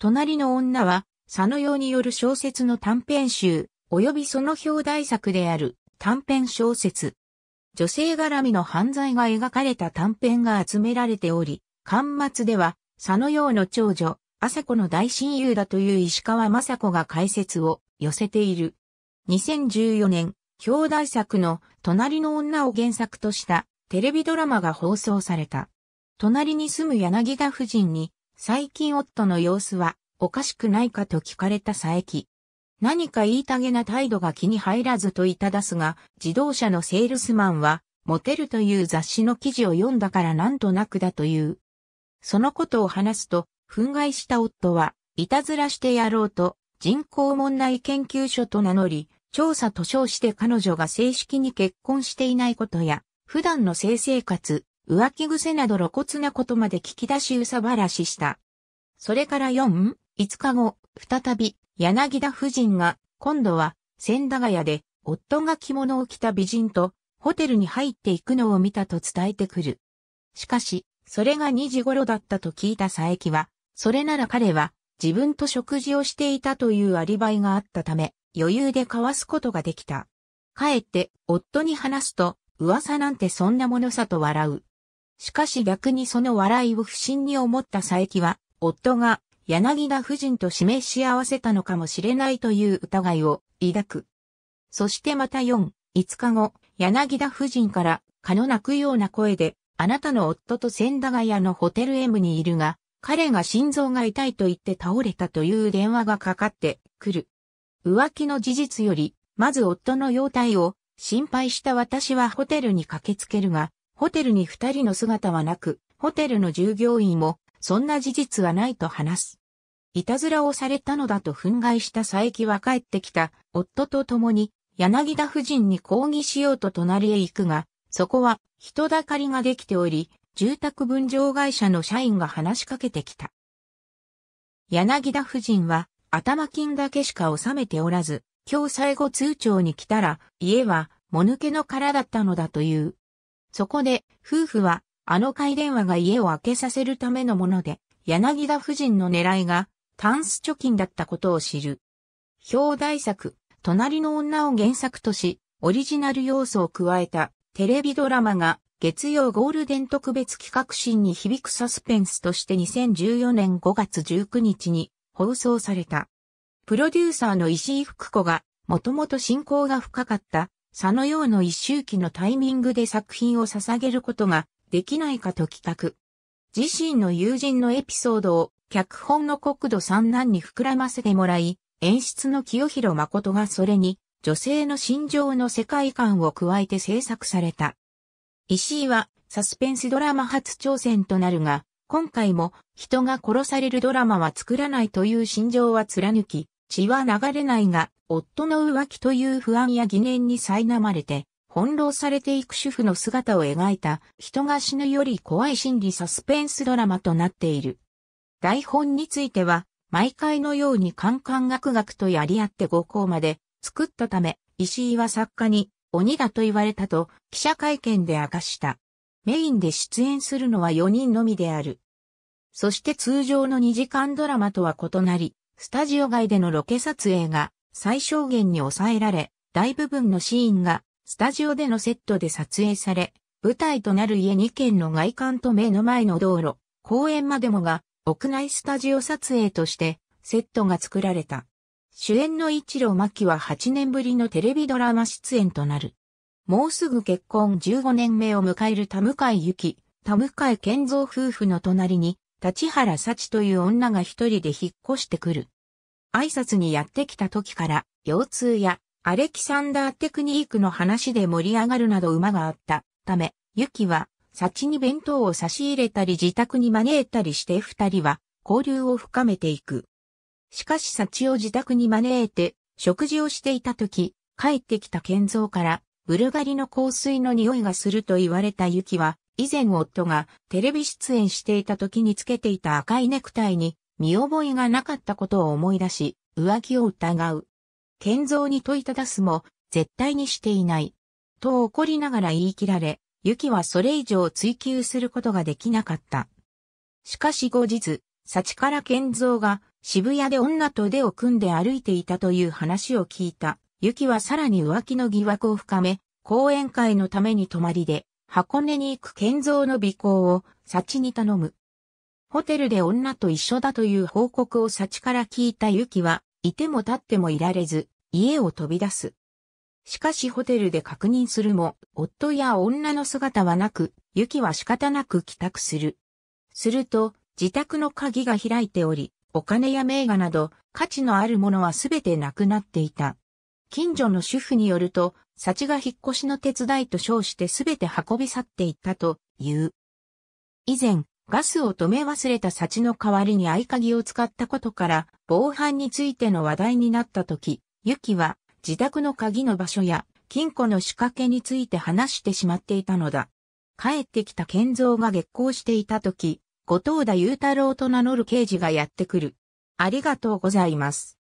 隣の女は、佐野用による小説の短編集、及びその表題作である短編小説。女性絡みの犯罪が描かれた短編が集められており、巻末では、佐野用の長女、朝子の大親友だという石川雅子が解説を寄せている。2014年、表題作の隣の女を原作としたテレビドラマが放送された。隣に住む柳田夫人に最近夫の様子はおかしくないかと聞かれた佐伯。何か言いたげな態度が気に入らずといただすが、自動車のセールスマンは、モテるという雑誌の記事を読んだからなんとなくだという。そのことを話すと、憤慨した夫は、いたずらしてやろうと、人口問題研究所と名乗り、調査と称して彼女が正式に結婚していないことや、普段の性生活、浮気癖など露骨なことまで聞き出し憂さ晴らしした。それから4、5日後、再び、柳田夫人が、今度は、千駄ヶ谷で、夫が着物を着た美人と、ホテルに入っていくのを見たと伝えてくる。しかし、それが2時頃だったと聞いた佐伯は、それなら彼は、自分と食事をしていたというアリバイがあったため、余裕で交わすことができた。かえって、夫に話すと、噂なんてそんなものさと笑う。しかし逆にその笑いを不審に思った佐伯は、夫が柳田夫人と示し合わせたのかもしれないという疑いを抱く。そしてまた4、5日後、柳田夫人から、蚊の鳴くような声で、あなたの夫と千駄ヶ谷のホテル M にいるが、彼が心臓が痛いと言って倒れたという電話がかかってくる。浮気の事実より、まず夫の容体を心配した私はホテルに駆けつけるが、ホテルに二人の姿はなく、ホテルの従業員も、そんな事実はないと話す。いたずらをされたのだと憤慨した佐伯は帰ってきた夫と共に柳田夫人に抗議しようと隣へ行くが、そこは人だかりができており、住宅分譲会社の社員が話しかけてきた。柳田夫人は頭金だけしか納めておらず、今日最後通帳に来たら家はもぬけの殻だったのだという。そこで、夫婦は、あの回電話が家を開けさせるためのもので、柳田夫人の狙いが、タンス貯金だったことを知る。表題作、隣の女を原作とし、オリジナル要素を加えたテレビドラマが月曜ゴールデン特別企画シーンに響くサスペンスとして2014年5月19日に放送された。プロデューサーの石井福子がもともと親交が深かったそのような一周期のタイミングで作品を捧げることができないかと企画。自身の友人のエピソードを脚本の国土三男に膨らませてもらい、演出の清弘誠がそれに女性の心情の世界観を加えて制作された。石井はサスペンスドラマ初挑戦となるが、今回も人が殺されるドラマは作らないという心情は貫き、血は流れないが、夫の浮気という不安や疑念に苛まれて、翻弄されていく主婦の姿を描いた、人が死ぬより怖い心理サスペンスドラマとなっている。台本については、毎回のようにカンカンガクガクとやり合って5校まで作ったため、石井は作家に鬼だと言われたと記者会見で明かした。メインで出演するのは4人のみである。そして通常の2時間ドラマとは異なり、スタジオ外でのロケ撮影が最小限に抑えられ、大部分のシーンがスタジオでのセットで撮影され、舞台となる家2軒の外観と目の前の道路、公園までもが屋内スタジオ撮影としてセットが作られた。主演の一郎真希は8年ぶりのテレビドラマ出演となる。もうすぐ結婚15年目を迎える田向ゆき、田向健三夫婦の隣に、立原幸という女が一人で引っ越してくる。挨拶にやってきた時から、腰痛やアレキサンダーテクニークの話で盛り上がるなど馬があったため、ユキは、チに弁当を差し入れたり自宅に招いたりして二人は交流を深めていく。しかしサチを自宅に招いて食事をしていた時、帰ってきた建造からブルガリの香水の匂いがすると言われたユキは、以前夫がテレビ出演していた時につけていた赤いネクタイに見覚えがなかったことを思い出し、浮気を疑う。建造に問いただすも、絶対にしていない。と怒りながら言い切られ、ユキはそれ以上追求することができなかった。しかし後日、幸から建造が渋谷で女と腕を組んで歩いていたという話を聞いた。ユキはさらに浮気の疑惑を深め、講演会のために泊まりで、箱根に行く建造の尾行を幸に頼む。ホテルで女と一緒だという報告を幸から聞いたユキは、いても立ってもいられず、家を飛び出す。しかしホテルで確認するも、夫や女の姿はなく、ユキは仕方なく帰宅する。すると、自宅の鍵が開いており、お金や名画など価値のあるものはすべてなくなっていた。近所の主婦によると、幸が引っ越しの手伝いと称してすべて運び去っていったという。以前、ガスを止め忘れた幸の代わりに合鍵を使ったことから、防犯についての話題になった時、ユキは自宅の鍵の場所や金庫の仕掛けについて話してしまっていたのだ。帰ってきた建造が激光していた時、後藤田雄太郎と名乗る刑事がやってくる。ありがとうございます。